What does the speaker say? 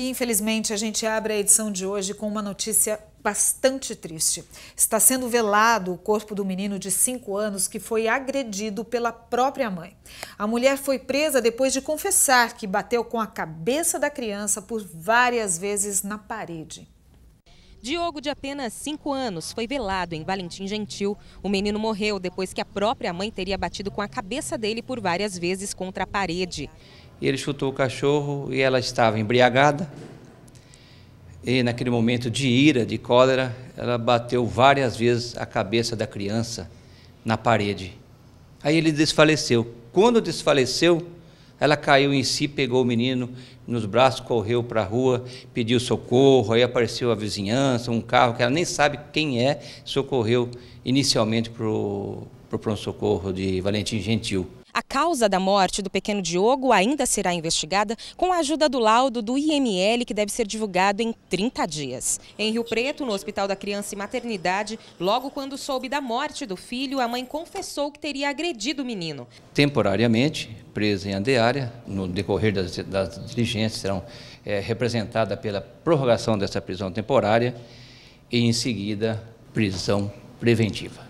E infelizmente a gente abre a edição de hoje com uma notícia bastante triste. Está sendo velado o corpo do menino de 5 anos que foi agredido pela própria mãe. A mulher foi presa depois de confessar que bateu com a cabeça da criança por várias vezes na parede. Diogo, de apenas 5 anos, foi velado em Valentim Gentil. O menino morreu depois que a própria mãe teria batido com a cabeça dele por várias vezes contra a parede e ele chutou o cachorro e ela estava embriagada. E naquele momento de ira, de cólera, ela bateu várias vezes a cabeça da criança na parede. Aí ele desfaleceu. Quando desfaleceu, ela caiu em si, pegou o menino nos braços, correu para a rua, pediu socorro. Aí apareceu a vizinhança, um carro que ela nem sabe quem é, socorreu inicialmente para o para o pronto-socorro de Valentim Gentil. A causa da morte do pequeno Diogo ainda será investigada com a ajuda do laudo do IML, que deve ser divulgado em 30 dias. Em Rio Preto, no Hospital da Criança e Maternidade, logo quando soube da morte do filho, a mãe confessou que teria agredido o menino. Temporariamente, presa em andeária, no decorrer das, das diligências, serão é, representada pela prorrogação dessa prisão temporária e, em seguida, prisão preventiva.